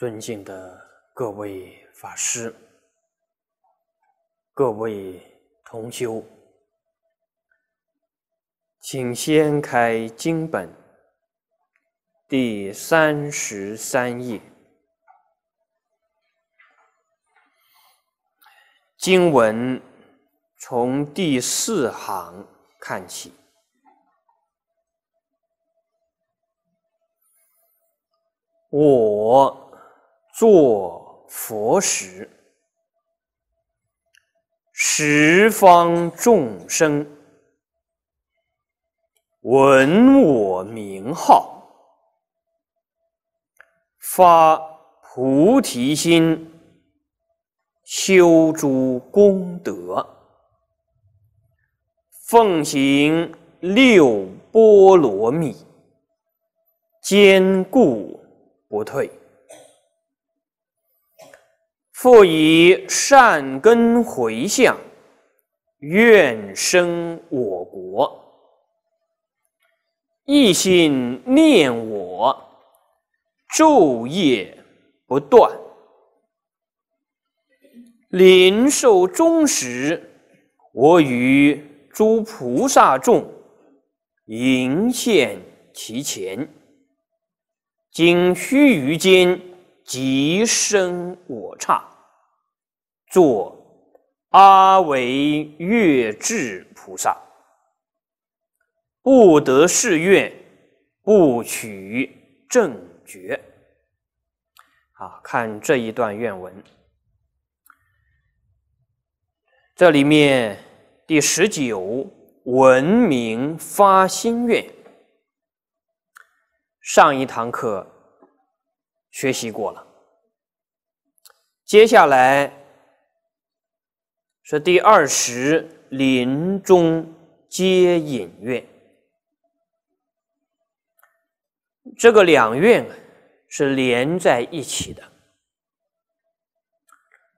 尊敬的各位法师、各位同修，请掀开经本第三十三页，经文从第四行看起，我。作佛时，十方众生闻我名号，发菩提心，修诸功德，奉行六波罗蜜，坚固不退。复以善根回向，愿生我国，一心念我，昼夜不断。临寿终时，我与诸菩萨众迎现其前。经须臾间，即生我刹。作阿维月智菩萨，不得誓愿，不取正觉。啊，看这一段愿文，这里面第十九文明发心愿，上一堂课学习过了，接下来。这第二十林中接引院，这个两院是连在一起的。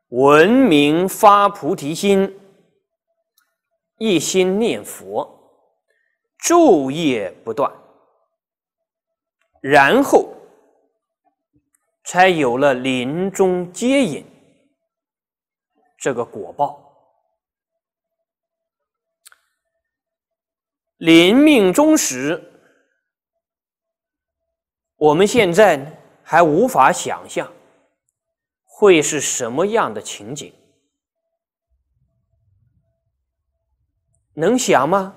闻名发菩提心，一心念佛，昼夜不断，然后才有了林中接引这个果报。临命终时，我们现在还无法想象会是什么样的情景，能想吗？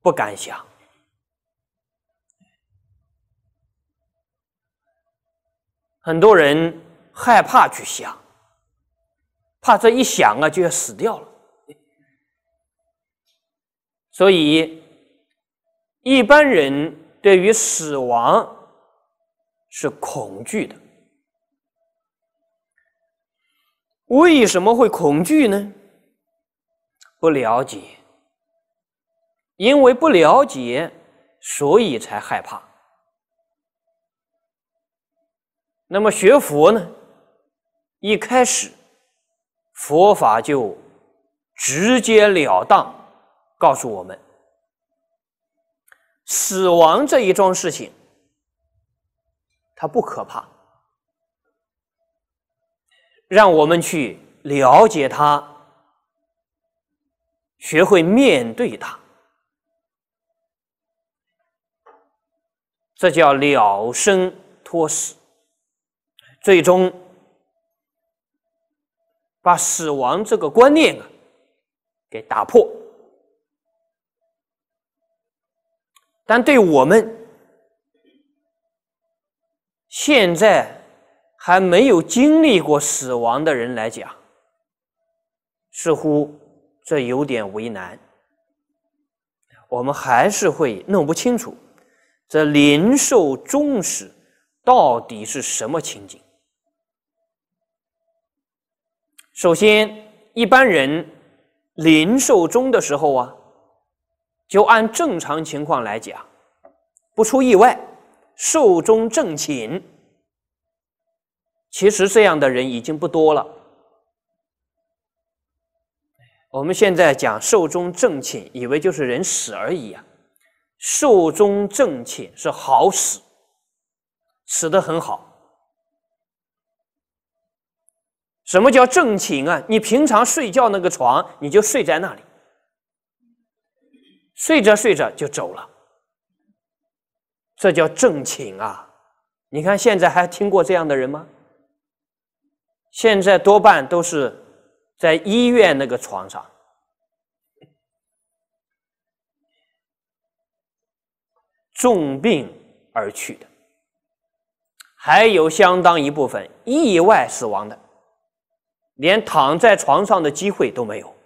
不敢想。很多人害怕去想，怕这一想啊就要死掉了。所以，一般人对于死亡是恐惧的。为什么会恐惧呢？不了解，因为不了解，所以才害怕。那么学佛呢？一开始，佛法就直截了当。告诉我们，死亡这一桩事情，它不可怕，让我们去了解它，学会面对它，这叫了生脱死，最终把死亡这个观念啊，给打破。但对我们现在还没有经历过死亡的人来讲，似乎这有点为难。我们还是会弄不清楚这灵寿终时到底是什么情景。首先，一般人灵寿终的时候啊。就按正常情况来讲，不出意外，寿终正寝。其实这样的人已经不多了。我们现在讲寿终正寝，以为就是人死而已啊。寿终正寝是好死，死的很好。什么叫正寝啊？你平常睡觉那个床，你就睡在那里。睡着睡着就走了，这叫正寝啊！你看现在还听过这样的人吗？现在多半都是在医院那个床上重病而去的，还有相当一部分意外死亡的，连躺在床上的机会都没有。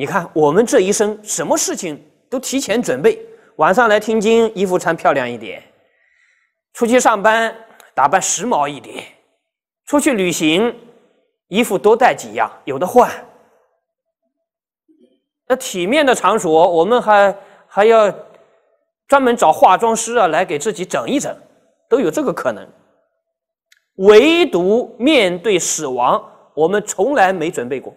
你看，我们这一生什么事情都提前准备，晚上来听经，衣服穿漂亮一点；出去上班，打扮时髦一点；出去旅行，衣服多带几样，有的换。那体面的场所，我们还还要专门找化妆师啊，来给自己整一整，都有这个可能。唯独面对死亡，我们从来没准备过。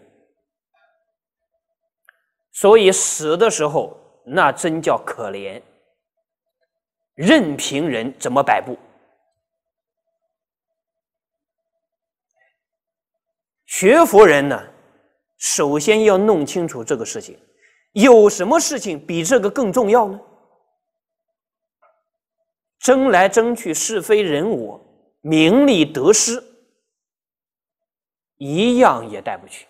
所以死的时候，那真叫可怜。任凭人怎么摆布，学佛人呢，首先要弄清楚这个事情。有什么事情比这个更重要呢？争来争去，是非人我，名利得失，一样也带不去。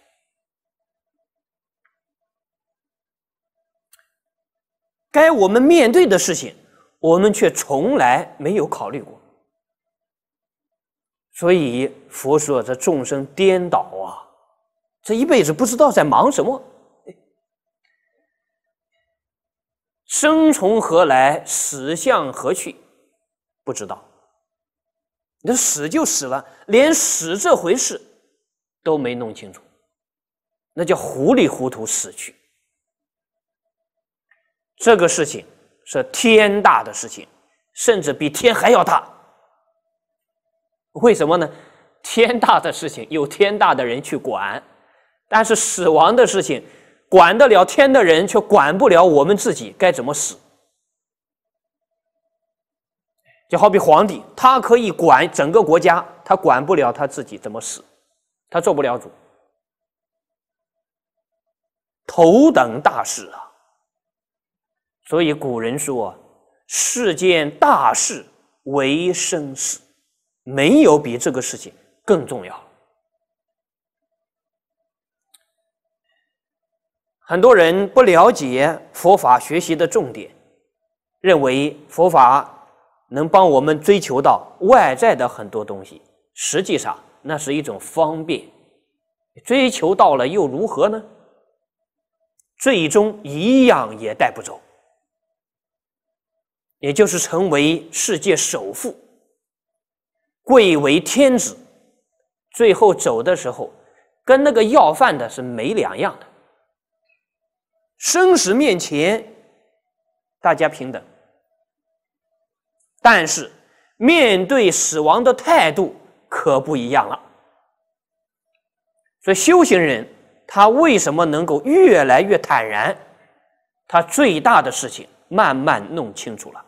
该我们面对的事情，我们却从来没有考虑过。所以佛说这众生颠倒啊，这一辈子不知道在忙什么。生从何来，死向何去，不知道。那死就死了，连死这回事都没弄清楚，那叫糊里糊涂死去。这个事情是天大的事情，甚至比天还要大。为什么呢？天大的事情有天大的人去管，但是死亡的事情，管得了天的人却管不了我们自己该怎么死。就好比皇帝，他可以管整个国家，他管不了他自己怎么死，他做不了主。头等大事啊！所以古人说：“世间大事唯生死，没有比这个事情更重要很多人不了解佛法学习的重点，认为佛法能帮我们追求到外在的很多东西。实际上，那是一种方便，追求到了又如何呢？最终一样也带不走。也就是成为世界首富，贵为天子，最后走的时候，跟那个要饭的是没两样的。生死面前，大家平等，但是面对死亡的态度可不一样了。所以修行人他为什么能够越来越坦然？他最大的事情慢慢弄清楚了。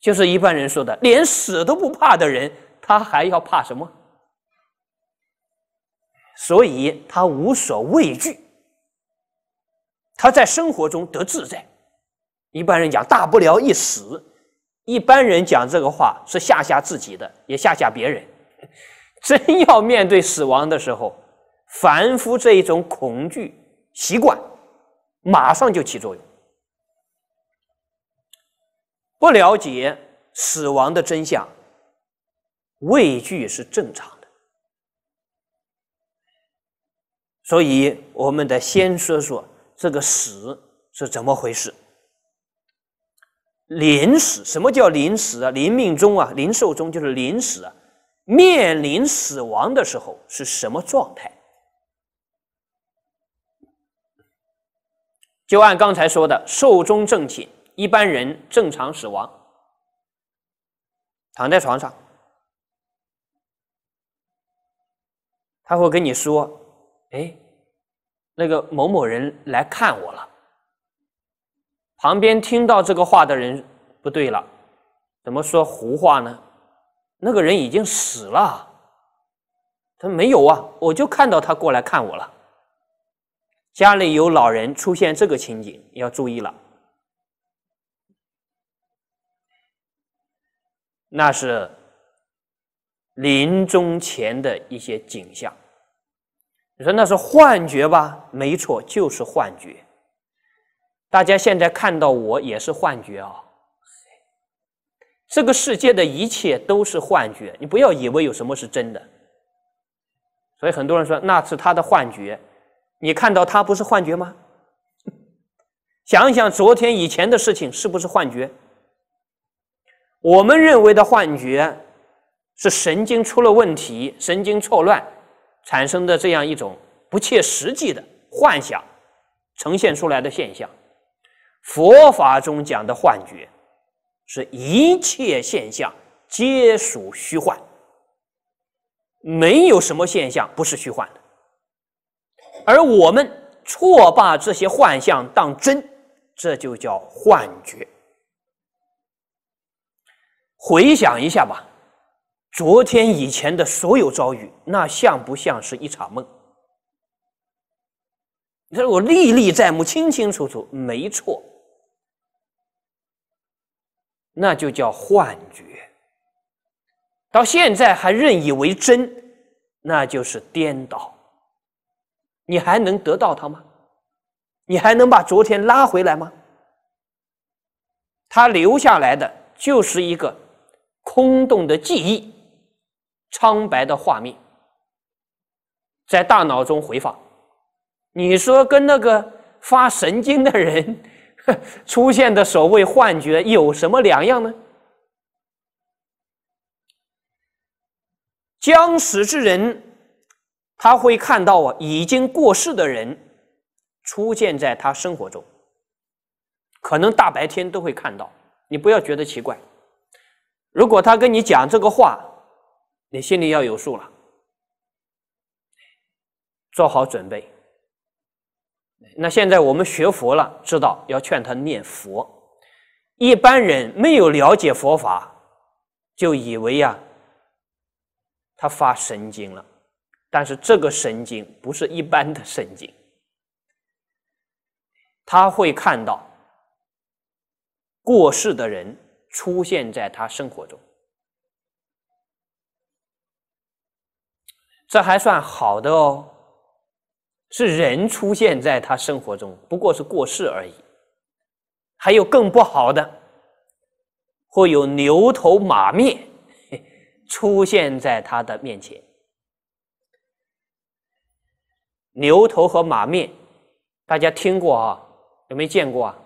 就是一般人说的，连死都不怕的人，他还要怕什么？所以他无所畏惧，他在生活中得自在。一般人讲大不了一死，一般人讲这个话是吓吓自己的，也吓吓别人。真要面对死亡的时候，凡夫这一种恐惧习惯，马上就起作用。不了解死亡的真相，畏惧是正常的。所以，我们得先说说这个死是怎么回事。临死，什么叫临死啊？临命终啊，临寿终就是临死，啊。面临死亡的时候是什么状态？就按刚才说的，寿终正寝。一般人正常死亡，躺在床上，他会跟你说：“哎，那个某某人来看我了。”旁边听到这个话的人不对了，怎么说胡话呢？那个人已经死了。他没有啊，我就看到他过来看我了。”家里有老人出现这个情景，要注意了。那是临终前的一些景象。你说那是幻觉吧？没错，就是幻觉。大家现在看到我也是幻觉啊！这个世界的一切都是幻觉，你不要以为有什么是真的。所以很多人说那是他的幻觉，你看到他不是幻觉吗？想一想昨天以前的事情，是不是幻觉？我们认为的幻觉是神经出了问题、神经错乱产生的这样一种不切实际的幻想，呈现出来的现象。佛法中讲的幻觉是一切现象皆属虚幻，没有什么现象不是虚幻的，而我们错把这些幻象当真，这就叫幻觉。回想一下吧，昨天以前的所有遭遇，那像不像是一场梦？你说我历历在目、清清楚楚，没错，那就叫幻觉。到现在还认以为真，那就是颠倒。你还能得到他吗？你还能把昨天拉回来吗？他留下来的，就是一个。空洞的记忆，苍白的画面，在大脑中回放。你说跟那个发神经的人 出现的所谓幻觉有什么两样呢？将死之人，他会看到啊，已经过世的人出现在他生活中，可能大白天都会看到。你不要觉得奇怪。如果他跟你讲这个话，你心里要有数了，做好准备。那现在我们学佛了，知道要劝他念佛。一般人没有了解佛法，就以为呀，他发神经了。但是这个神经不是一般的神经，他会看到过世的人。出现在他生活中，这还算好的哦。是人出现在他生活中，不过是过世而已。还有更不好的，会有牛头马面 出现在他的面前。牛头和马面，大家听过啊？有没有见过啊？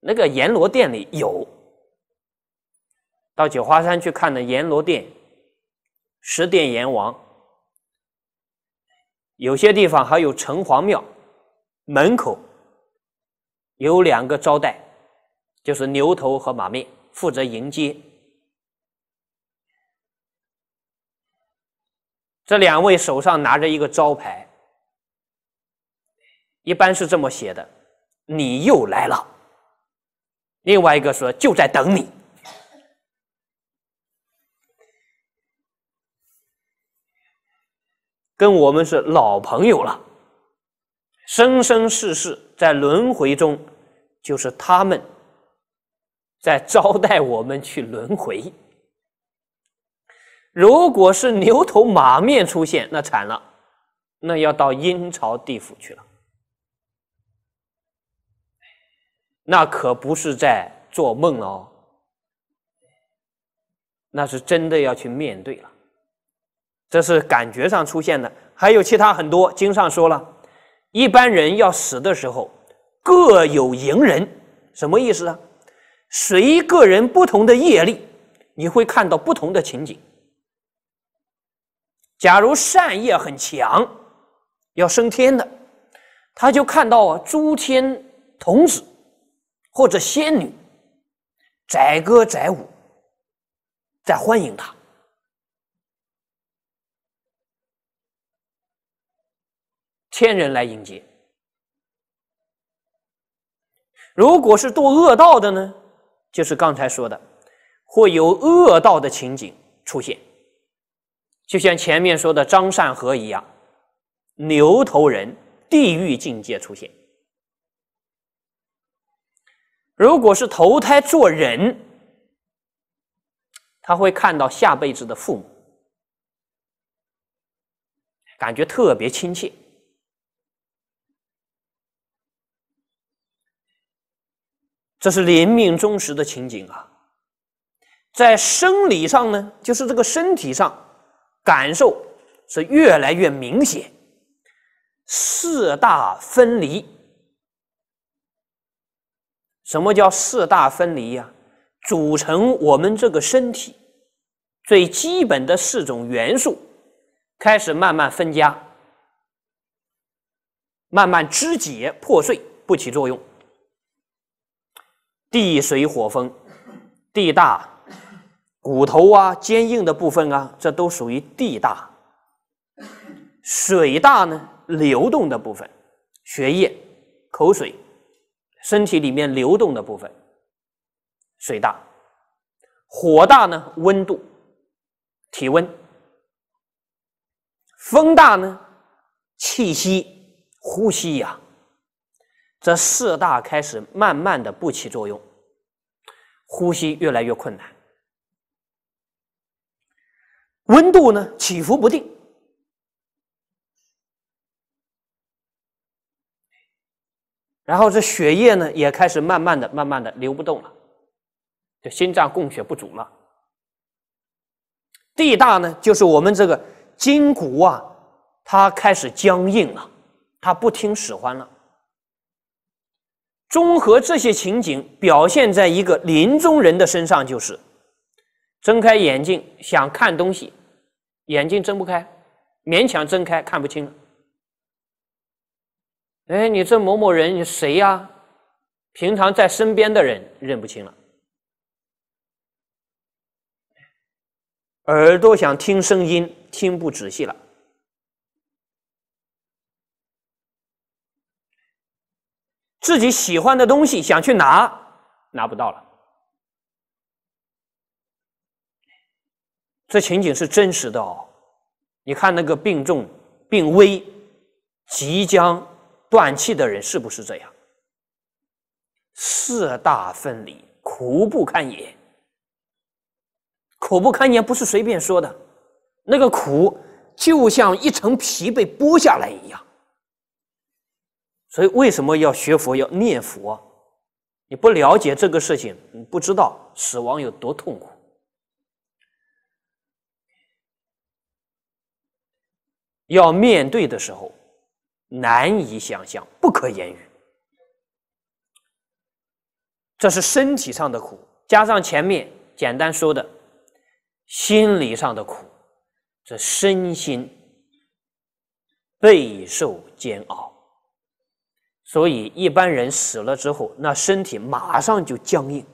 那个阎罗殿里有，到九华山去看的阎罗殿，十殿阎王。有些地方还有城隍庙门口，有两个招待，就是牛头和马面，负责迎接。这两位手上拿着一个招牌，一般是这么写的：“你又来了。”另外一个说就在等你，跟我们是老朋友了，生生世世在轮回中，就是他们在招待我们去轮回。如果是牛头马面出现，那惨了，那要到阴曹地府去了。那可不是在做梦哦，那是真的要去面对了。这是感觉上出现的，还有其他很多经上说了，一般人要死的时候各有迎人，什么意思啊？随个人不同的业力，你会看到不同的情景。假如善业很强，要升天的，他就看到诸天童子。或者仙女载歌载舞，在欢迎他，天人来迎接。如果是堕恶道的呢？就是刚才说的，会有恶道的情景出现，就像前面说的张善和一样，牛头人地狱境界出现。如果是投胎做人，他会看到下辈子的父母，感觉特别亲切。这是临命中时的情景啊！在生理上呢，就是这个身体上感受是越来越明显，四大分离。什么叫四大分离呀？组成我们这个身体最基本的四种元素，开始慢慢分家，慢慢肢解破碎，不起作用。地、水、火、风，地大，骨头啊，坚硬的部分啊，这都属于地大。水大呢，流动的部分，血液、口水。身体里面流动的部分，水大，火大呢？温度，体温，风大呢？气息、呼吸呀，这四大开始慢慢的不起作用，呼吸越来越困难，温度呢起伏不定。然后这血液呢也开始慢慢的、慢慢的流不动了，就心脏供血不足了。地大呢，就是我们这个筋骨啊，它开始僵硬了，它不听使唤了。综合这些情景，表现在一个临终人的身上，就是睁开眼睛想看东西，眼睛睁不开，勉强睁开看不清了。哎，你这某某人，你谁呀？平常在身边的人认不清了，耳朵想听声音，听不仔细了，自己喜欢的东西想去拿，拿不到了。这情景是真实的哦。你看那个病重、病危、即将。断气的人是不是这样？四大分离，苦不堪言。苦不堪言不是随便说的，那个苦就像一层皮被剥下来一样。所以，为什么要学佛，要念佛？你不了解这个事情，你不知道死亡有多痛苦。要面对的时候。难以想象，不可言语。这是身体上的苦，加上前面简单说的，心理上的苦，这身心备受煎熬。所以一般人死了之后，那身体马上就僵硬。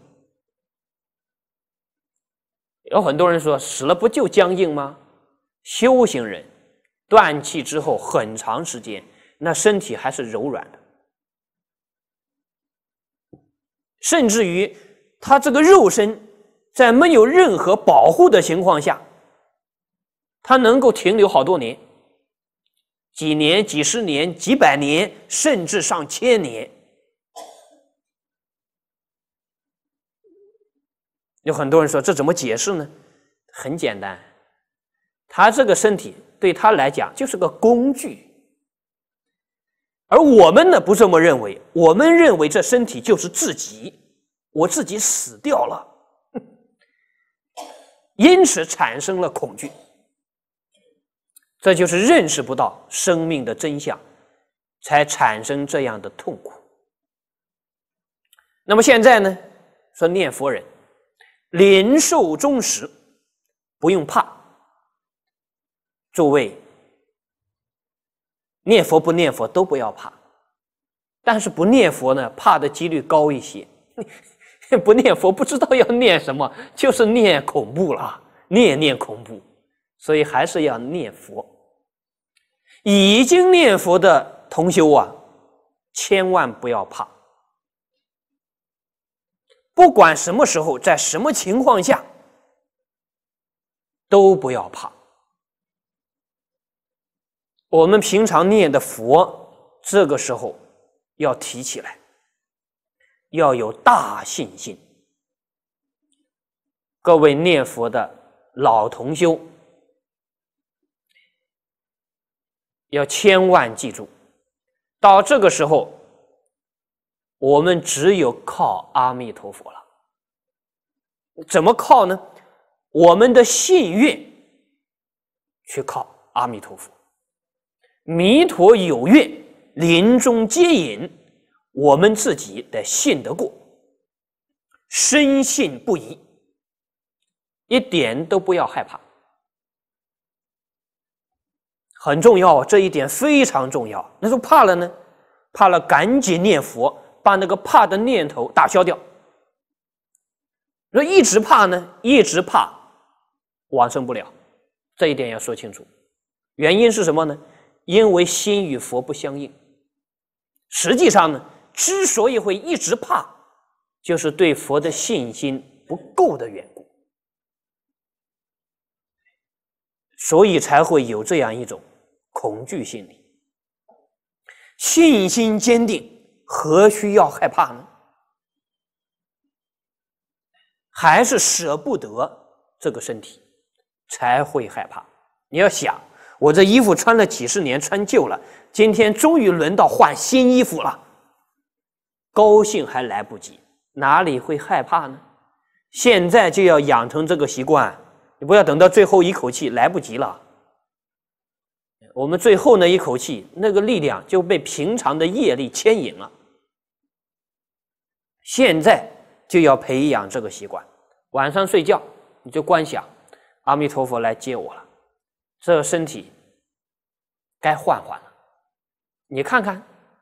有很多人说死了不就僵硬吗？修行人断气之后很长时间。那身体还是柔软的，甚至于他这个肉身在没有任何保护的情况下，他能够停留好多年、几年、几十年、几百年，甚至上千年。有很多人说这怎么解释呢？很简单，他这个身体对他来讲就是个工具。而我们呢，不这么认为。我们认为这身体就是自己，我自己死掉了，因此产生了恐惧。这就是认识不到生命的真相，才产生这样的痛苦。那么现在呢，说念佛人临受终时不用怕，诸位。念佛不念佛都不要怕，但是不念佛呢，怕的几率高一些。不念佛不知道要念什么，就是念恐怖了，念念恐怖，所以还是要念佛。已经念佛的同修啊，千万不要怕，不管什么时候，在什么情况下，都不要怕。我们平常念的佛，这个时候要提起来，要有大信心。各位念佛的老同修，要千万记住，到这个时候，我们只有靠阿弥陀佛了。怎么靠呢？我们的信愿去靠阿弥陀佛。弥陀有愿，临终接引，我们自己得信得过，深信不疑，一点都不要害怕，很重要，这一点非常重要。那说怕了呢？怕了，赶紧念佛，把那个怕的念头打消掉。若一直怕呢？一直怕，往生不了。这一点要说清楚，原因是什么呢？因为心与佛不相应，实际上呢，之所以会一直怕，就是对佛的信心不够的缘故，所以才会有这样一种恐惧心理。信心坚定，何需要害怕呢？还是舍不得这个身体，才会害怕。你要想。我这衣服穿了几十年，穿旧了。今天终于轮到换新衣服了，高兴还来不及，哪里会害怕呢？现在就要养成这个习惯，你不要等到最后一口气来不及了。我们最后那一口气，那个力量就被平常的业力牵引了。现在就要培养这个习惯，晚上睡觉你就观想，阿弥陀佛来接我了。这个身体该换换了，你看看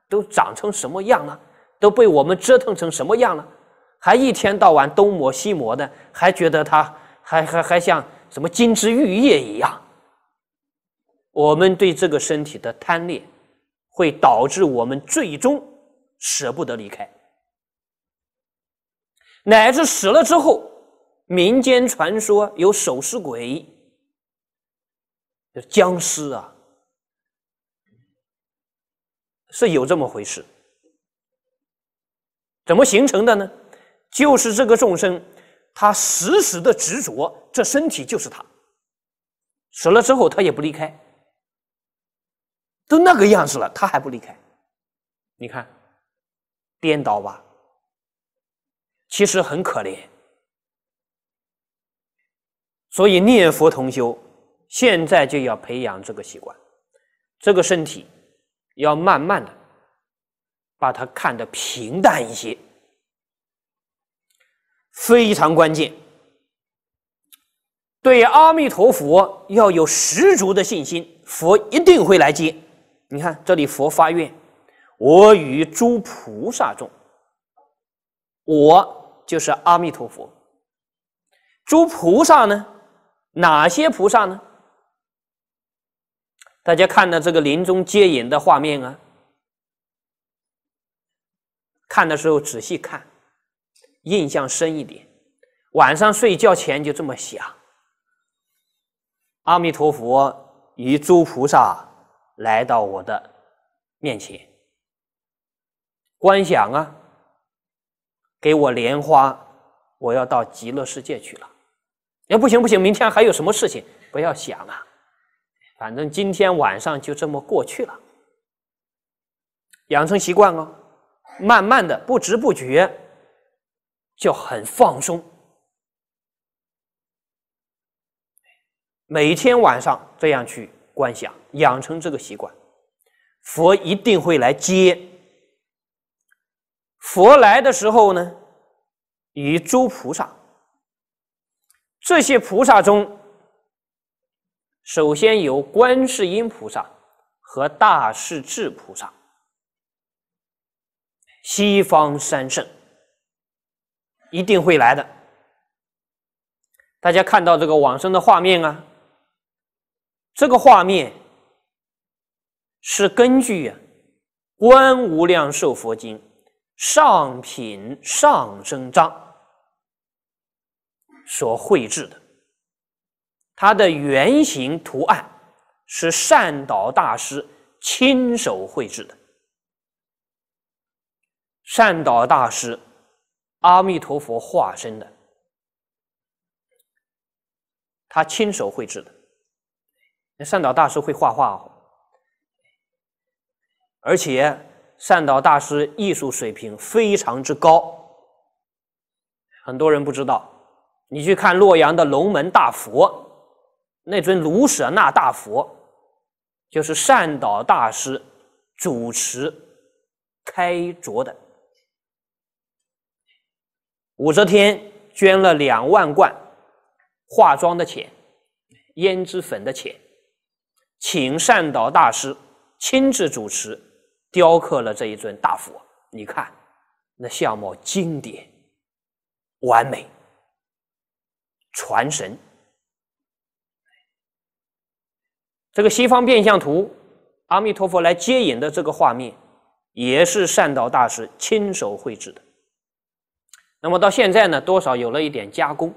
都长成什么样了？都被我们折腾成什么样了？还一天到晚东磨西磨的，还觉得他还还还像什么金枝玉叶一样？我们对这个身体的贪恋，会导致我们最终舍不得离开，乃至死了之后，民间传说有守尸鬼。就是僵尸啊，是有这么回事。怎么形成的呢？就是这个众生，他时时的执着，这身体就是他。死了之后，他也不离开。都那个样子了，他还不离开。你看，颠倒吧？其实很可怜。所以念佛同修。现在就要培养这个习惯，这个身体要慢慢的把它看得平淡一些，非常关键。对阿弥陀佛要有十足的信心，佛一定会来接。你看这里佛发愿：“我与诸菩萨众，我就是阿弥陀佛，诸菩萨呢？哪些菩萨呢？”大家看到这个临终接引的画面啊，看的时候仔细看，印象深一点。晚上睡觉前就这么想：阿弥陀佛与诸菩萨来到我的面前，观想啊，给我莲花，我要到极乐世界去了。要不行不行，明天还有什么事情？不要想了。反正今天晚上就这么过去了，养成习惯哦，慢慢的，不知不觉就很放松。每天晚上这样去观想，养成这个习惯，佛一定会来接。佛来的时候呢，与诸菩萨，这些菩萨中。首先由观世音菩萨和大势至菩萨，西方三圣一定会来的。大家看到这个往生的画面啊，这个画面是根据《观无量寿佛经》上品上生章所绘制的。它的原型图案是善导大师亲手绘制的，善导大师阿弥陀佛化身的，他亲手绘制的。那善导大师会画画，而且善导大师艺术水平非常之高，很多人不知道。你去看洛阳的龙门大佛。那尊卢舍那大佛，就是善导大师主持开凿的。武则天捐了两万贯化妆的钱、胭脂粉的钱，请善导大师亲自主持雕刻了这一尊大佛。你看，那相貌经典、完美、传神。这个西方变相图，阿弥陀佛来接引的这个画面，也是善导大师亲手绘制的。那么到现在呢，多少有了一点加工。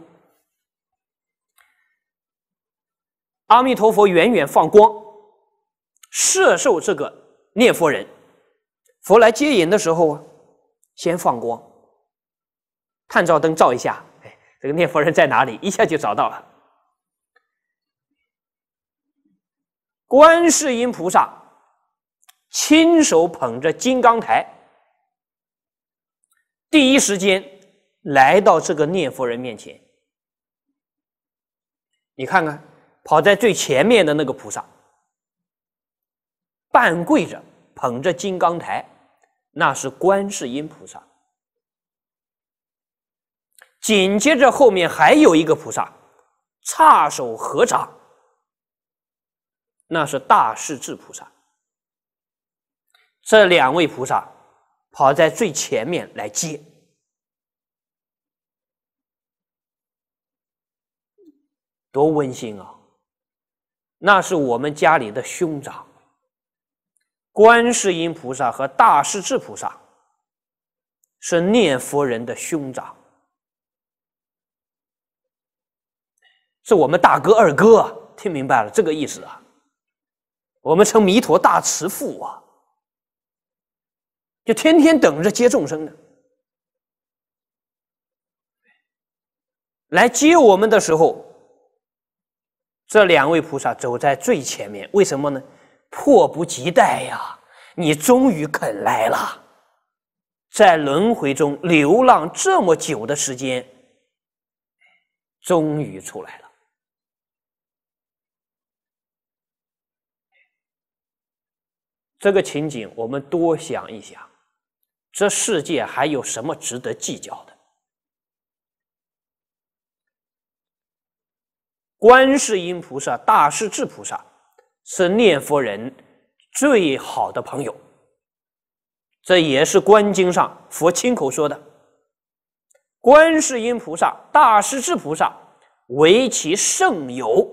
阿弥陀佛远远放光，摄受这个念佛人。佛来接引的时候啊，先放光，探照灯照一下，哎，这个念佛人在哪里？一下就找到了。观世音菩萨亲手捧着金刚台，第一时间来到这个念佛人面前。你看看，跑在最前面的那个菩萨，半跪着捧着金刚台，那是观世音菩萨。紧接着后面还有一个菩萨，叉手合掌。那是大势至菩萨，这两位菩萨跑在最前面来接，多温馨啊！那是我们家里的兄长，观世音菩萨和大势至菩萨是念佛人的兄长，是我们大哥二哥。听明白了这个意思啊！我们称弥陀大慈父啊，就天天等着接众生的。来接我们的时候，这两位菩萨走在最前面，为什么呢？迫不及待呀！你终于肯来了，在轮回中流浪这么久的时间，终于出来了。这个情景，我们多想一想，这世界还有什么值得计较的？观世音菩萨、大势至菩萨是念佛人最好的朋友，这也是《观经》上佛亲口说的：“观世音菩萨、大势至菩萨为其圣友”，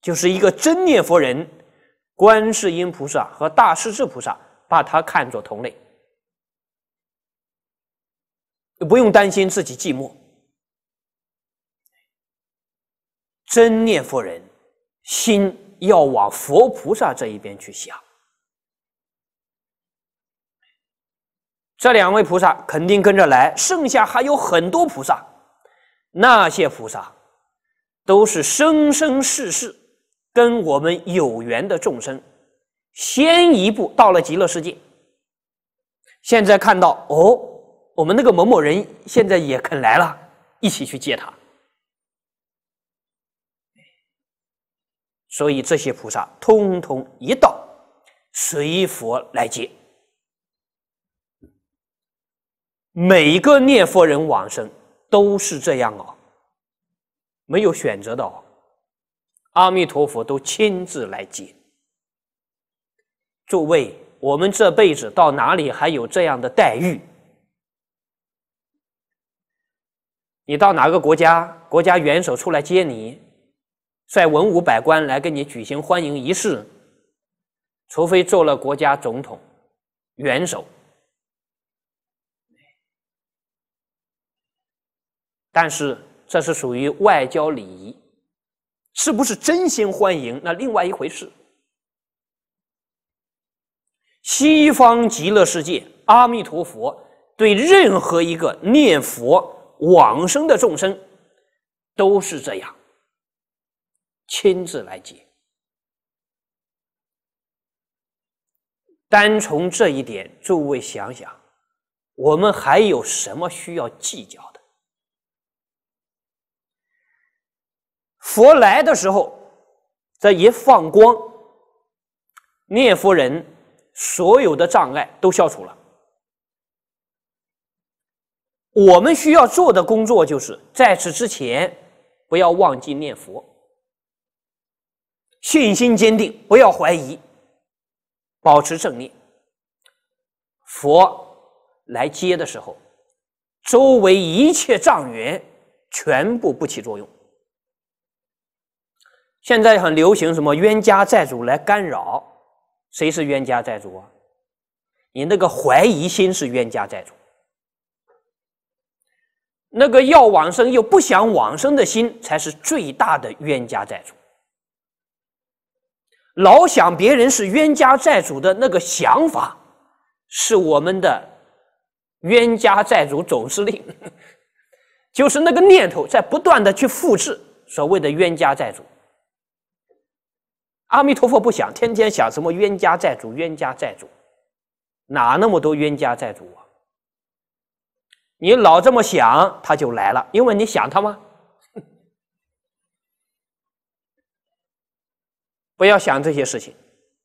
就是一个真念佛人。观世音菩萨和大势至菩萨把它看作同类，不用担心自己寂寞。真念佛人，心要往佛菩萨这一边去想，这两位菩萨肯定跟着来，剩下还有很多菩萨，那些菩萨都是生生世世。跟我们有缘的众生，先一步到了极乐世界。现在看到哦，我们那个某某人现在也肯来了，一起去接他。所以这些菩萨通通一道，随佛来接。每一个念佛人往生都是这样哦，没有选择的哦。阿弥陀佛，都亲自来接。诸位，我们这辈子到哪里还有这样的待遇？你到哪个国家，国家元首出来接你，率文武百官来跟你举行欢迎仪式，除非做了国家总统、元首。但是，这是属于外交礼仪。是不是真心欢迎？那另外一回事。西方极乐世界，阿弥陀佛对任何一个念佛往生的众生，都是这样，亲自来接。单从这一点，诸位想想，我们还有什么需要计较的？佛来的时候，这一放光，念佛人所有的障碍都消除了。我们需要做的工作就是，在此之前，不要忘记念佛，信心坚定，不要怀疑，保持正念。佛来接的时候，周围一切障缘全部不起作用。现在很流行什么冤家债主来干扰？谁是冤家债主啊？你那个怀疑心是冤家债主，那个要往生又不想往生的心才是最大的冤家债主。老想别人是冤家债主的那个想法，是我们的冤家债主总司令，就是那个念头在不断的去复制所谓的冤家债主。阿弥陀佛，不想天天想什么冤家债主，冤家债主，哪那么多冤家债主啊？你老这么想，他就来了，因为你想他吗？不要想这些事情，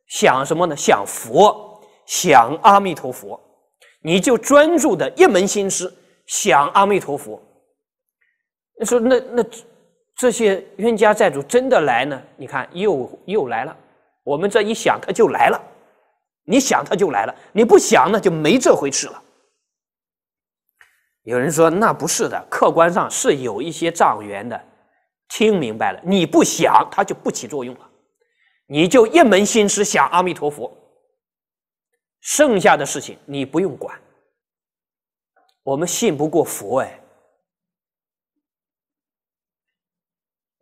想什么呢？想佛，想阿弥陀佛，你就专注的一门心思想阿弥陀佛。你说那那。这些冤家债主真的来呢？你看，又又来了。我们这一想，他就来了；你想，他就来了。你不想，那就没这回事了。有人说，那不是的，客观上是有一些障缘的。听明白了，你不想，它就不起作用了。你就一门心思想阿弥陀佛，剩下的事情你不用管。我们信不过佛，哎。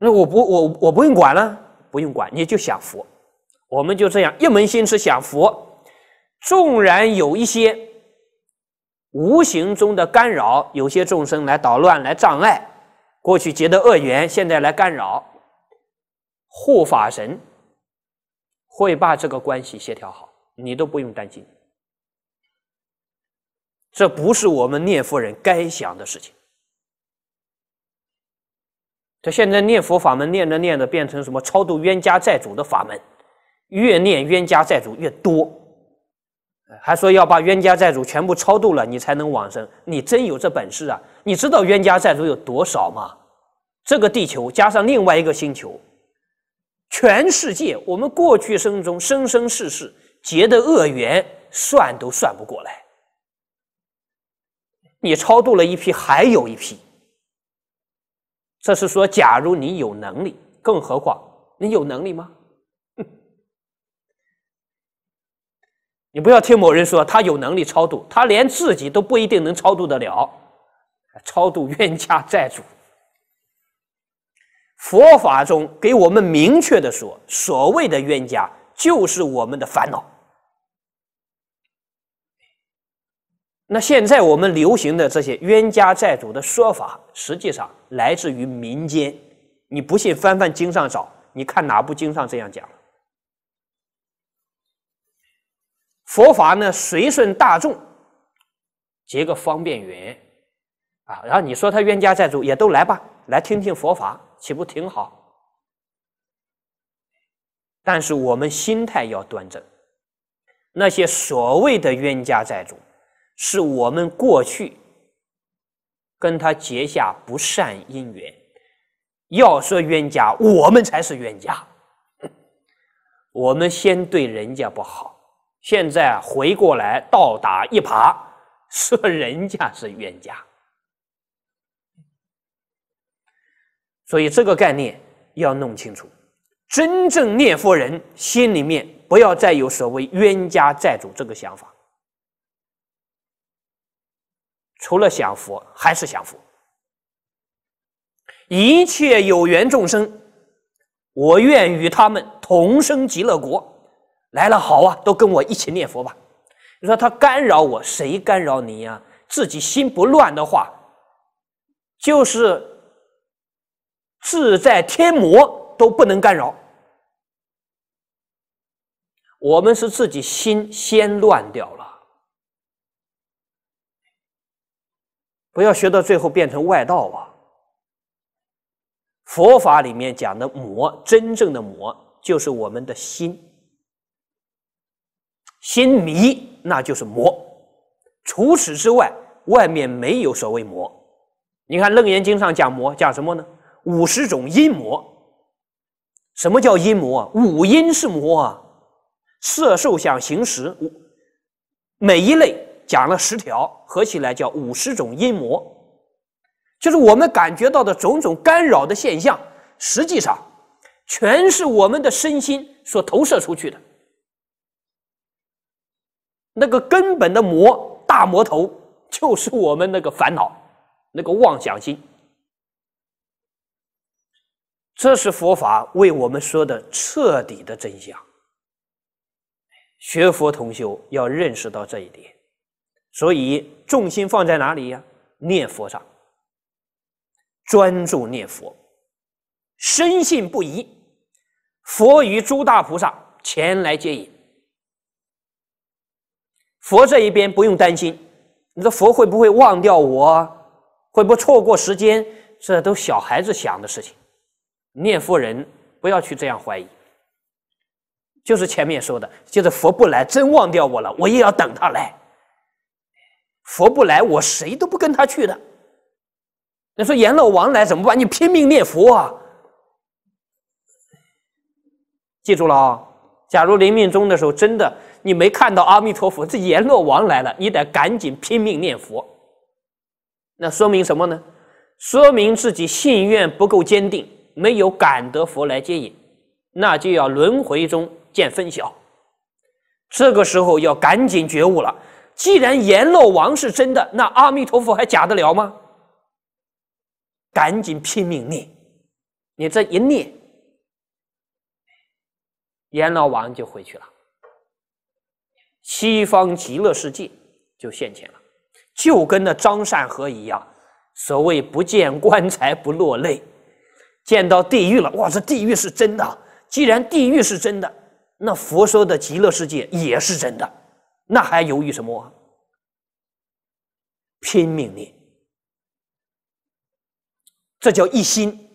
那我不，我我不用管了，不用管，你就享福。我们就这样一门心思享福，纵然有一些无形中的干扰，有些众生来捣乱、来障碍，过去结的恶缘，现在来干扰，护法神会把这个关系协调好，你都不用担心。这不是我们念佛人该想的事情。他现在念佛法门念着念着变成什么超度冤家债主的法门，越念冤家债主越多，还说要把冤家债主全部超度了你才能往生，你真有这本事啊？你知道冤家债主有多少吗？这个地球加上另外一个星球，全世界我们过去生中生生世世结的恶缘，算都算不过来。你超度了一批，还有一批。这是说，假如你有能力，更何况你有能力吗？你不要听某人说他有能力超度，他连自己都不一定能超度得了，超度冤家债主。佛法中给我们明确的说，所谓的冤家就是我们的烦恼。那现在我们流行的这些冤家债主的说法，实际上来自于民间。你不信，翻翻经上找，你看哪部经上这样讲？佛法呢，随顺大众，结个方便缘，啊，然后你说他冤家债主，也都来吧，来听听佛法，岂不挺好？但是我们心态要端正，那些所谓的冤家债主。是我们过去跟他结下不善因缘，要说冤家，我们才是冤家。我们先对人家不好，现在回过来倒打一耙，说人家是冤家。所以这个概念要弄清楚。真正念佛人心里面不要再有所谓冤家债主这个想法。除了享福，还是享福。一切有缘众生，我愿与他们同生极乐国。来了好啊，都跟我一起念佛吧。你说他干扰我，谁干扰你呀？自己心不乱的话，就是自在天魔都不能干扰。我们是自己心先乱掉了。不要学到最后变成外道啊！佛法里面讲的魔，真正的魔就是我们的心，心迷那就是魔。除此之外，外面没有所谓魔。你看《楞严经》上讲魔，讲什么呢？五十种阴魔。什么叫阴魔五阴是魔啊！色、受、想、行、识，每一类。讲了十条，合起来叫五十种阴魔，就是我们感觉到的种种干扰的现象，实际上全是我们的身心所投射出去的。那个根本的魔大魔头，就是我们那个烦恼、那个妄想心，这是佛法为我们说的彻底的真相。学佛同修要认识到这一点。所以重心放在哪里呀？念佛上，专注念佛，深信不疑。佛与诸大菩萨前来接引，佛这一边不用担心，你的佛会不会忘掉我？会不会错过时间？这都小孩子想的事情。念佛人不要去这样怀疑，就是前面说的，就是佛不来，真忘掉我了，我也要等他来。佛不来，我谁都不跟他去的。你说阎罗王来怎么办？你拼命念佛啊！记住了啊！假如临命终的时候真的你没看到阿弥陀佛，这阎罗王来了，你得赶紧拼命念佛。那说明什么呢？说明自己信愿不够坚定，没有感得佛来接引，那就要轮回中见分晓。这个时候要赶紧觉悟了。既然阎罗王是真的，那阿弥陀佛还假得了吗？赶紧拼命念，你这一念，阎罗王就回去了，西方极乐世界就现前了，就跟那张善和一样。所谓不见棺材不落泪，见到地狱了，哇，这地狱是真的。既然地狱是真的，那佛说的极乐世界也是真的。那还犹豫什么？拼命念，这叫一心。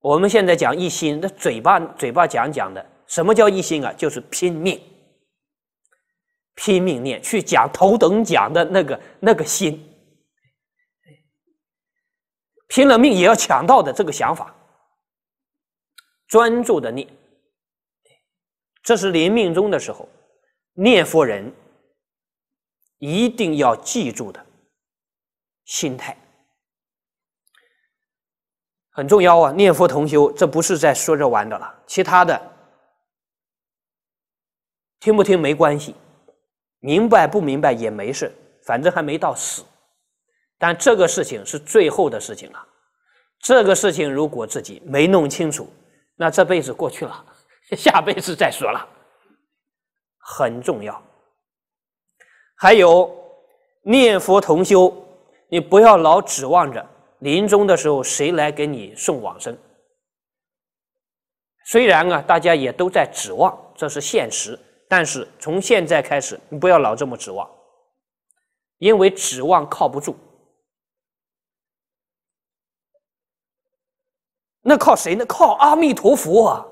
我们现在讲一心，那嘴巴嘴巴讲讲的，什么叫一心啊？就是拼命，拼命念，去讲头等奖的那个那个心，拼了命也要抢到的这个想法，专注的念，这是临命终的时候。念佛人一定要记住的心态很重要啊！念佛同修，这不是在说着玩的了。其他的听不听没关系，明白不明白也没事，反正还没到死。但这个事情是最后的事情了。这个事情如果自己没弄清楚，那这辈子过去了，下辈子再说了。很重要，还有念佛同修，你不要老指望着临终的时候谁来给你送往生。虽然啊，大家也都在指望，这是现实。但是从现在开始，你不要老这么指望，因为指望靠不住。那靠谁呢？靠阿弥陀佛啊！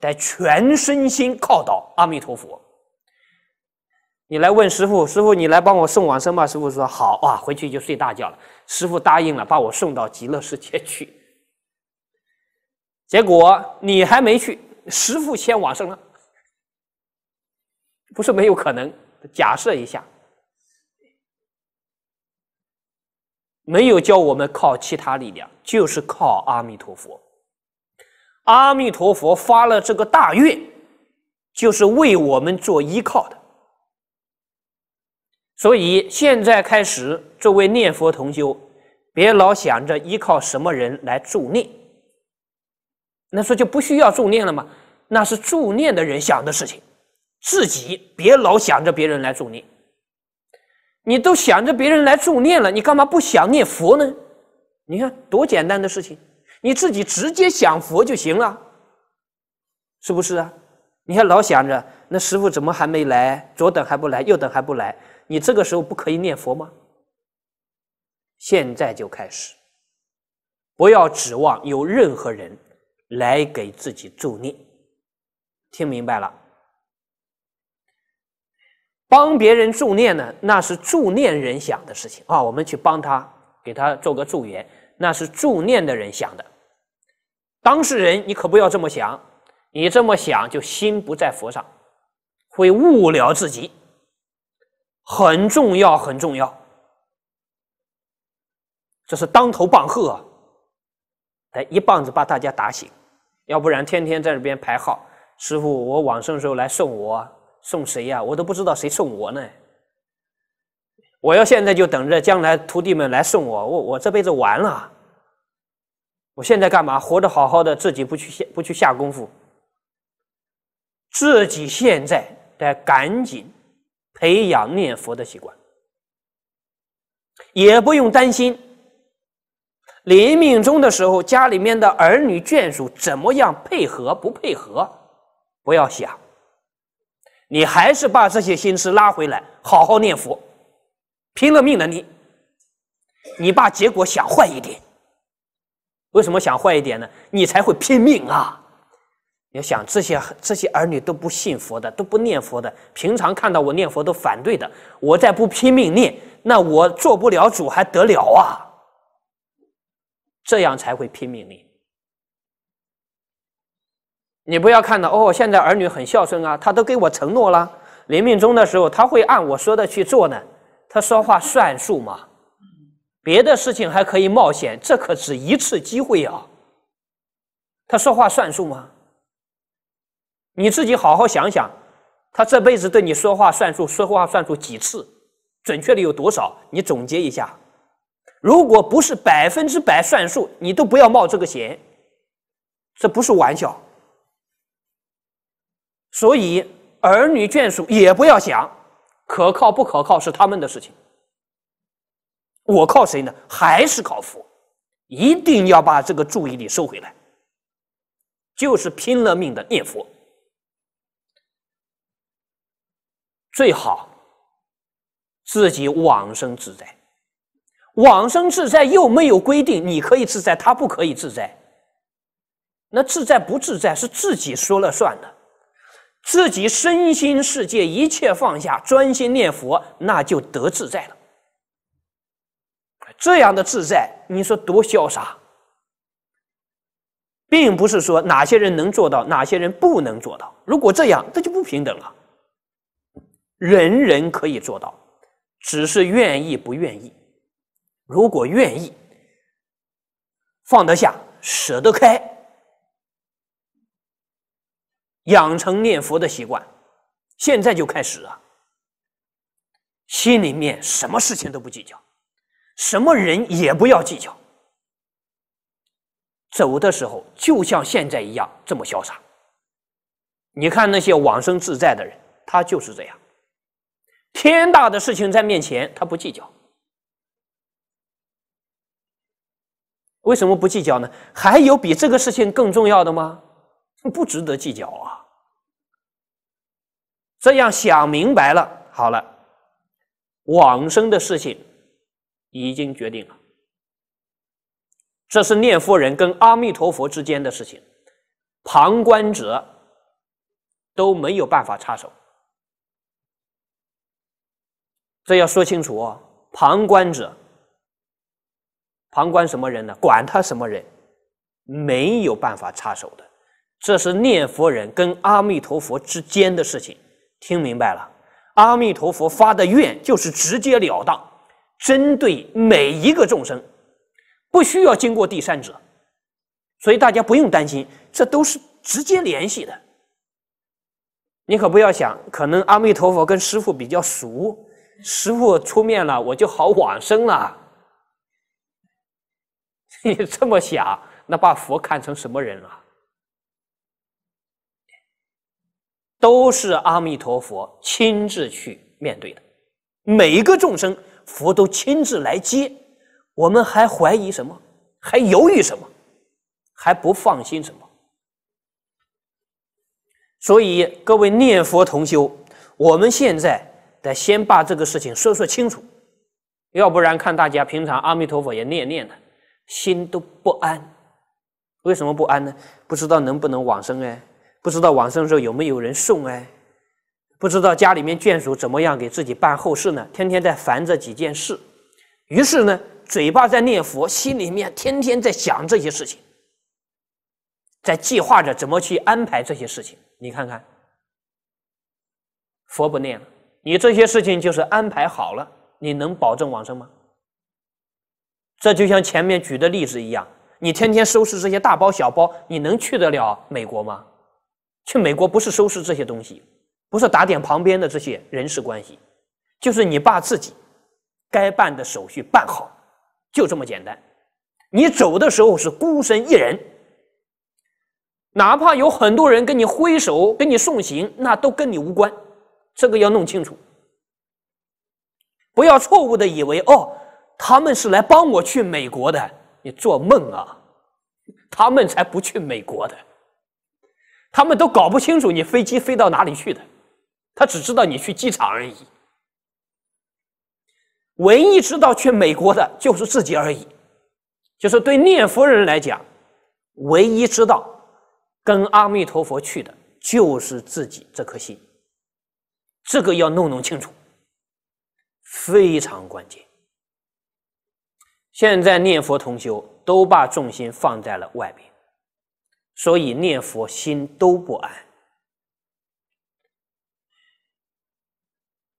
得全身心靠到阿弥陀佛。你来问师傅，师傅，你来帮我送往生吧。师傅说好，啊，回去就睡大觉了。师傅答应了，把我送到极乐世界去。结果你还没去，师傅先往生了。不是没有可能，假设一下，没有教我们靠其他力量，就是靠阿弥陀佛。阿弥陀佛发了这个大愿，就是为我们做依靠的。所以现在开始，作为念佛同修，别老想着依靠什么人来助念。那说就不需要助念了吗？那是助念的人想的事情，自己别老想着别人来助念。你都想着别人来助念了，你干嘛不想念佛呢？你看多简单的事情。你自己直接想佛就行了，是不是啊？你还老想着那师傅怎么还没来，左等还不来，右等还不来，你这个时候不可以念佛吗？现在就开始，不要指望有任何人来给自己助念，听明白了？帮别人助念呢，那是助念人想的事情啊。我们去帮他，给他做个助缘，那是助念的人想的。当事人，你可不要这么想，你这么想就心不在佛上，会误了自己。很重要，很重要，这是当头棒喝，来一棒子把大家打醒，要不然天天在这边排号，师傅，我往生时候来送我，送谁呀？我都不知道谁送我呢。我要现在就等着将来徒弟们来送我，我我这辈子完了。我现在干嘛？活得好好的，自己不去下不去下功夫，自己现在得赶紧培养念佛的习惯，也不用担心临命终的时候家里面的儿女眷属怎么样配合不配合，不要想，你还是把这些心思拉回来，好好念佛，拼了命的你，你把结果想坏一点。为什么想坏一点呢？你才会拼命啊！你要想这些这些儿女都不信佛的，都不念佛的，平常看到我念佛都反对的。我再不拼命念，那我做不了主还得了啊？这样才会拼命念。你不要看到哦，现在儿女很孝顺啊，他都给我承诺了，临命终的时候他会按我说的去做呢？他说话算数吗？别的事情还可以冒险，这可只一次机会啊！他说话算数吗？你自己好好想想，他这辈子对你说话算数，说话算数几次？准确率有多少？你总结一下。如果不是百分之百算数，你都不要冒这个险。这不是玩笑。所以儿女眷属也不要想，可靠不可靠是他们的事情。我靠谁呢？还是靠佛，一定要把这个注意力收回来，就是拼了命的念佛，最好自己往生自在。往生自在又没有规定，你可以自在，他不可以自在。那自在不自在是自己说了算的，自己身心世界一切放下，专心念佛，那就得自在了。这样的自在，你说多潇洒？并不是说哪些人能做到，哪些人不能做到。如果这样，那就不平等了。人人可以做到，只是愿意不愿意。如果愿意，放得下，舍得开，养成念佛的习惯，现在就开始啊！心里面什么事情都不计较。什么人也不要计较，走的时候就像现在一样这么潇洒。你看那些往生自在的人，他就是这样。天大的事情在面前，他不计较。为什么不计较呢？还有比这个事情更重要的吗？不值得计较啊。这样想明白了，好了，往生的事情。已经决定了，这是念佛人跟阿弥陀佛之间的事情，旁观者都没有办法插手。这要说清楚哦，旁观者，旁观什么人呢？管他什么人，没有办法插手的，这是念佛人跟阿弥陀佛之间的事情。听明白了？阿弥陀佛发的愿就是直截了当。针对每一个众生，不需要经过第三者，所以大家不用担心，这都是直接联系的。你可不要想，可能阿弥陀佛跟师傅比较熟，师傅出面了，我就好往生了。你这么想，那把佛看成什么人了？都是阿弥陀佛亲自去面对的每一个众生。佛都亲自来接，我们还怀疑什么？还犹豫什么？还不放心什么？所以各位念佛同修，我们现在得先把这个事情说说清楚，要不然看大家平常阿弥陀佛也念念的，心都不安。为什么不安呢？不知道能不能往生哎？不知道往生的时候有没有人送哎？不知道家里面眷属怎么样给自己办后事呢？天天在烦这几件事，于是呢，嘴巴在念佛，心里面天天在想这些事情，在计划着怎么去安排这些事情。你看看，佛不念了，你这些事情就是安排好了，你能保证往生吗？这就像前面举的例子一样，你天天收拾这些大包小包，你能去得了美国吗？去美国不是收拾这些东西。不是打点旁边的这些人事关系，就是你把自己该办的手续办好，就这么简单。你走的时候是孤身一人，哪怕有很多人跟你挥手跟你送行，那都跟你无关。这个要弄清楚，不要错误的以为哦，他们是来帮我去美国的，你做梦啊！他们才不去美国的，他们都搞不清楚你飞机飞到哪里去的。他只知道你去机场而已。唯一知道去美国的，就是自己而已。就是对念佛人来讲，唯一知道跟阿弥陀佛去的，就是自己这颗心。这个要弄弄清楚，非常关键。现在念佛同修都把重心放在了外边，所以念佛心都不安。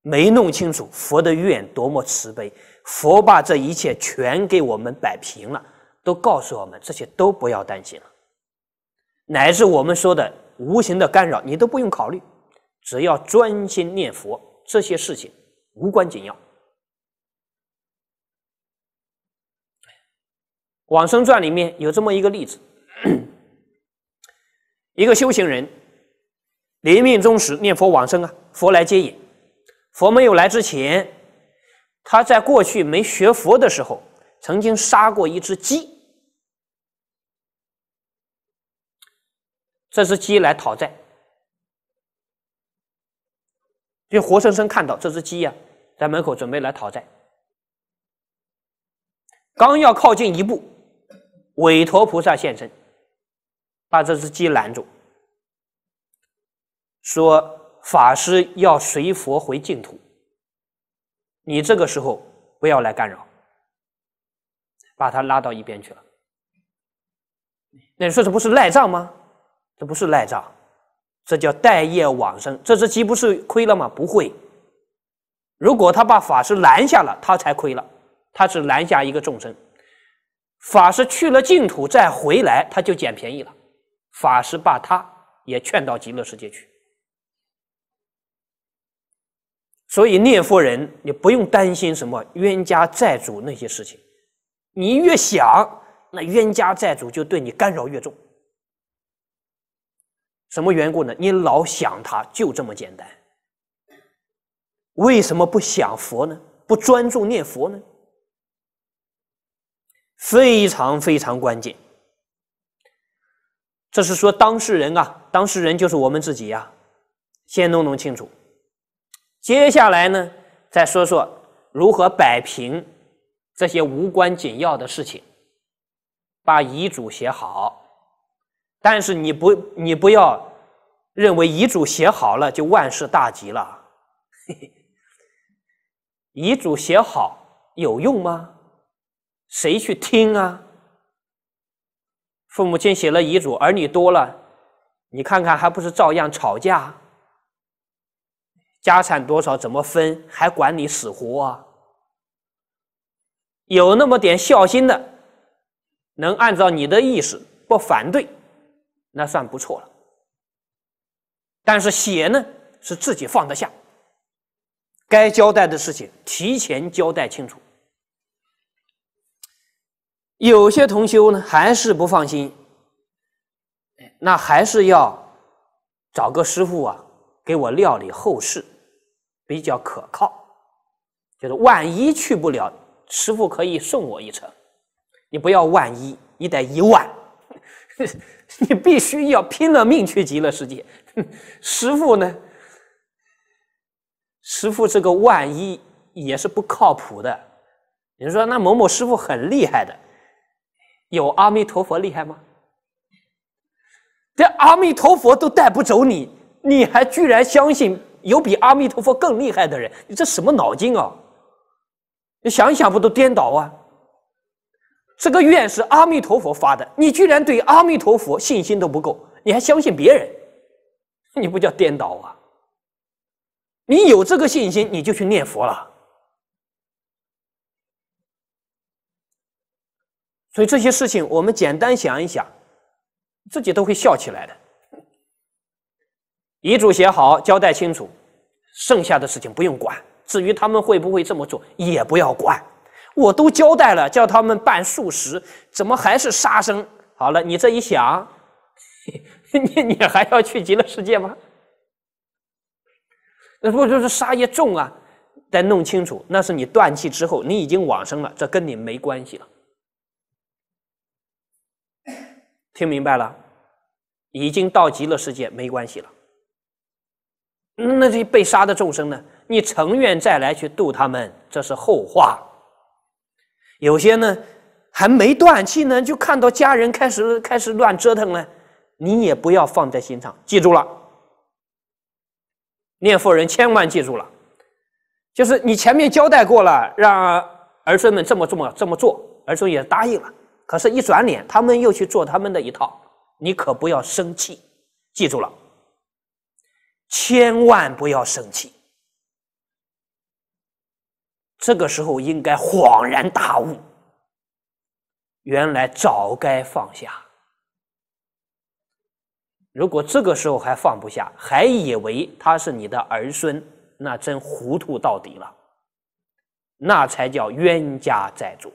没弄清楚佛的愿多么慈悲，佛把这一切全给我们摆平了，都告诉我们这些都不要担心了，乃至我们说的无形的干扰你都不用考虑，只要专心念佛，这些事情无关紧要。往生传里面有这么一个例子，一个修行人临命终时念佛往生啊，佛来接引。佛没有来之前，他在过去没学佛的时候，曾经杀过一只鸡。这只鸡来讨债，就活生生看到这只鸡呀，在门口准备来讨债，刚要靠近一步，韦陀菩萨现身，把这只鸡拦住，说。法师要随佛回净土，你这个时候不要来干扰，把他拉到一边去了。那你说这不是赖账吗？这不是赖账，这叫待业往生。这只鸡不是亏了吗？不会，如果他把法师拦下了，他才亏了。他只拦下一个众生，法师去了净土再回来，他就捡便宜了。法师把他也劝到极乐世界去。所以念佛人，你不用担心什么冤家债主那些事情。你越想，那冤家债主就对你干扰越重。什么缘故呢？你老想他，就这么简单。为什么不想佛呢？不专注念佛呢？非常非常关键。这是说当事人啊，当事人就是我们自己呀，先弄弄清楚。接下来呢，再说说如何摆平这些无关紧要的事情，把遗嘱写好。但是你不，你不要认为遗嘱写好了就万事大吉了。遗嘱写好有用吗？谁去听啊？父母亲写了遗嘱，儿女多了，你看看，还不是照样吵架。家产多少怎么分，还管你死活啊？有那么点孝心的，能按照你的意思不反对，那算不错了。但是血呢，是自己放得下，该交代的事情提前交代清楚。有些同修呢，还是不放心，那还是要找个师傅啊。给我料理后事，比较可靠。就是万一去不了，师傅可以送我一程。你不要万一，你得一万，你必须要拼了命去极乐世界。师傅呢？师傅这个万一也是不靠谱的。你说那某某师傅很厉害的，有阿弥陀佛厉害吗？这阿弥陀佛都带不走你。你还居然相信有比阿弥陀佛更厉害的人？你这什么脑筋啊！你想一想不都颠倒啊？这个愿是阿弥陀佛发的，你居然对阿弥陀佛信心都不够，你还相信别人？你不叫颠倒啊？你有这个信心，你就去念佛了。所以这些事情，我们简单想一想，自己都会笑起来的。遗嘱写好，交代清楚，剩下的事情不用管。至于他们会不会这么做，也不要管。我都交代了，叫他们办素食，怎么还是杀生？好了，你这一想，你你还要去极乐世界吗？那如果就是杀业重啊，得弄清楚，那是你断气之后，你已经往生了，这跟你没关系了。听明白了？已经到极乐世界，没关系了。那些被杀的众生呢？你成愿再来去度他们，这是后话。有些呢，还没断气呢，就看到家人开始开始乱折腾了，你也不要放在心上。记住了，念佛人千万记住了，就是你前面交代过了，让儿孙们这么这么这么做，儿孙也答应了。可是，一转脸，他们又去做他们的一套，你可不要生气。记住了。千万不要生气，这个时候应该恍然大悟，原来早该放下。如果这个时候还放不下，还以为他是你的儿孙，那真糊涂到底了，那才叫冤家债主。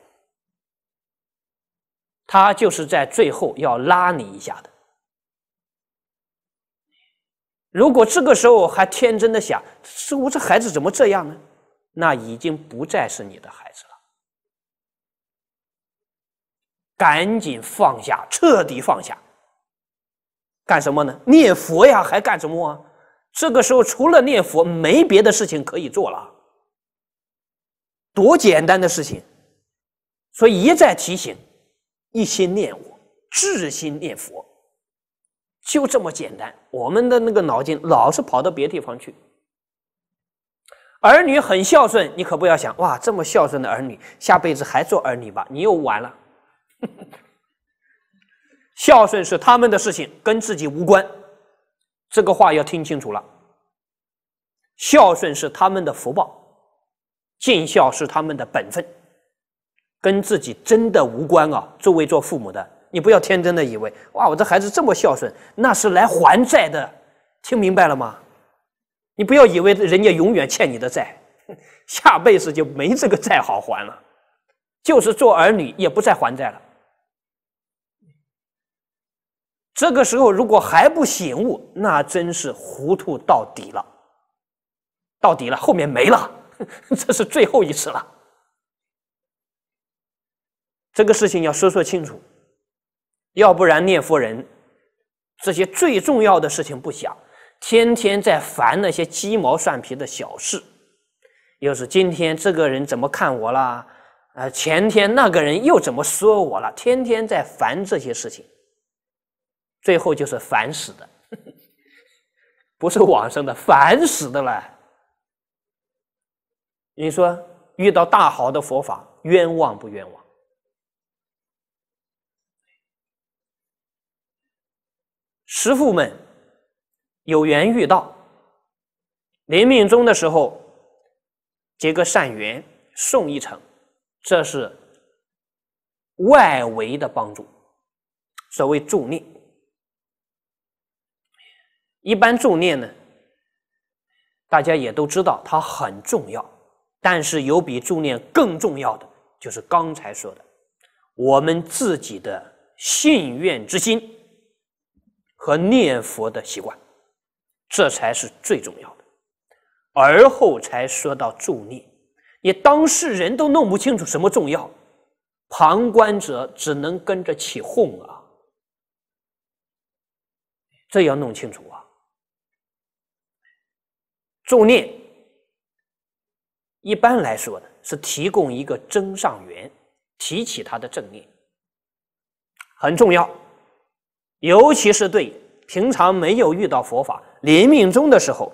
他就是在最后要拉你一下的。如果这个时候还天真的想是我这孩子怎么这样呢？那已经不再是你的孩子了。赶紧放下，彻底放下。干什么呢？念佛呀，还干什么啊？这个时候除了念佛，没别的事情可以做了。多简单的事情，所以一再提醒，一心念佛，至心念佛。就这么简单，我们的那个脑筋老是跑到别地方去。儿女很孝顺，你可不要想哇，这么孝顺的儿女，下辈子还做儿女吧？你又完了。孝顺是他们的事情，跟自己无关。这个话要听清楚了。孝顺是他们的福报，尽孝是他们的本分，跟自己真的无关啊！作为做父母的。你不要天真的以为，哇，我这孩子这么孝顺，那是来还债的，听明白了吗？你不要以为人家永远欠你的债，下辈子就没这个债好还了，就是做儿女也不再还债了。这个时候如果还不醒悟，那真是糊涂到底了，到底了，后面没了，这是最后一次了。这个事情要说说清楚。要不然，念佛人这些最重要的事情不想，天天在烦那些鸡毛蒜皮的小事。又是今天这个人怎么看我了，呃，前天那个人又怎么说我了，天天在烦这些事情，最后就是烦死的，不是往生的，烦死的了。你说遇到大好的佛法，冤枉不冤枉？师傅们有缘遇到临命终的时候结个善缘送一程，这是外围的帮助，所谓助念。一般助念呢，大家也都知道它很重要，但是有比助念更重要的，就是刚才说的我们自己的信愿之心。和念佛的习惯，这才是最重要的。而后才说到助念，你当事人都弄不清楚什么重要，旁观者只能跟着起哄啊！这要弄清楚啊。助念一般来说呢，是提供一个真上缘，提起他的正念，很重要。尤其是对平常没有遇到佛法，临命中的时候，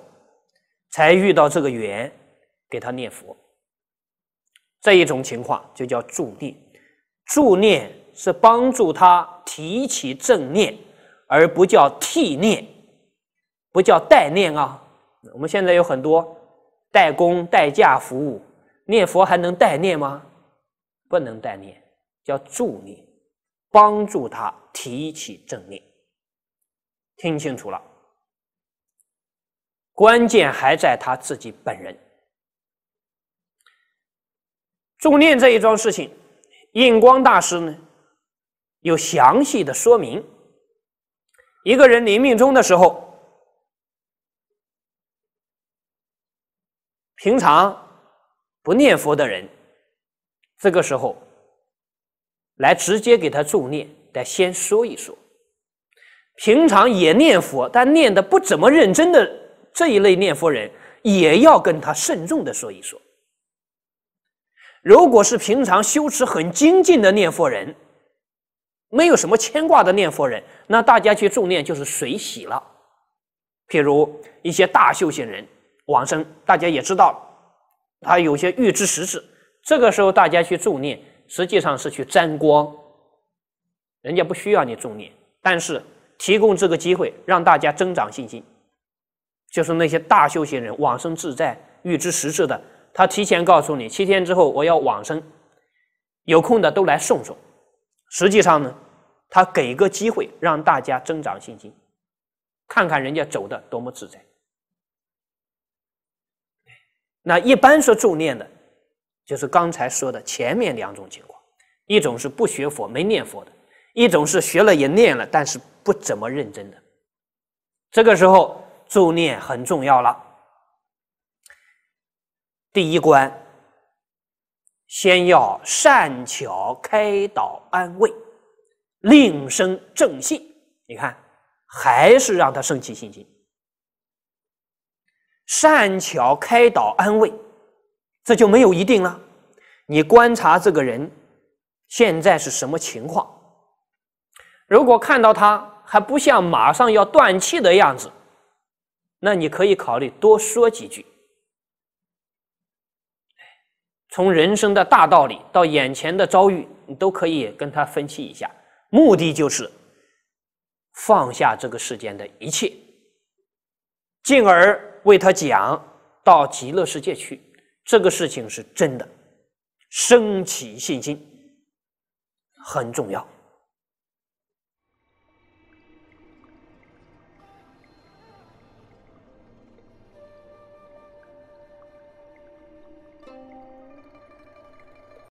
才遇到这个缘，给他念佛，这一种情况就叫助念。助念是帮助他提起正念，而不叫替念，不叫代念啊。我们现在有很多代工、代驾服务，念佛还能代念吗？不能代念，叫助念。帮助他提起正念，听清楚了，关键还在他自己本人。重念这一桩事情，印光大师呢有详细的说明。一个人临命终的时候，平常不念佛的人，这个时候。来直接给他助念，得先说一说。平常也念佛，但念的不怎么认真的这一类念佛人，也要跟他慎重的说一说。如果是平常修持很精进的念佛人，没有什么牵挂的念佛人，那大家去助念就是水洗了。譬如一些大修行人往生，大家也知道，他有些预知时至，这个时候大家去助念。实际上是去沾光，人家不需要你重念，但是提供这个机会让大家增长信心。就是那些大修行人往生自在、预知实质的，他提前告诉你七天之后我要往生，有空的都来送送。实际上呢，他给个机会让大家增长信心，看看人家走的多么自在。那一般说重念的。就是刚才说的前面两种情况，一种是不学佛没念佛的，一种是学了也念了，但是不怎么认真的。这个时候助念很重要了。第一关，先要善巧开导安慰，令生正信。你看，还是让他升起信心，善巧开导安慰。这就没有一定了。你观察这个人现在是什么情况？如果看到他还不像马上要断气的样子，那你可以考虑多说几句。从人生的大道理到眼前的遭遇，你都可以跟他分析一下。目的就是放下这个世间的一切，进而为他讲到极乐世界去。这个事情是真的，升起信心很重要。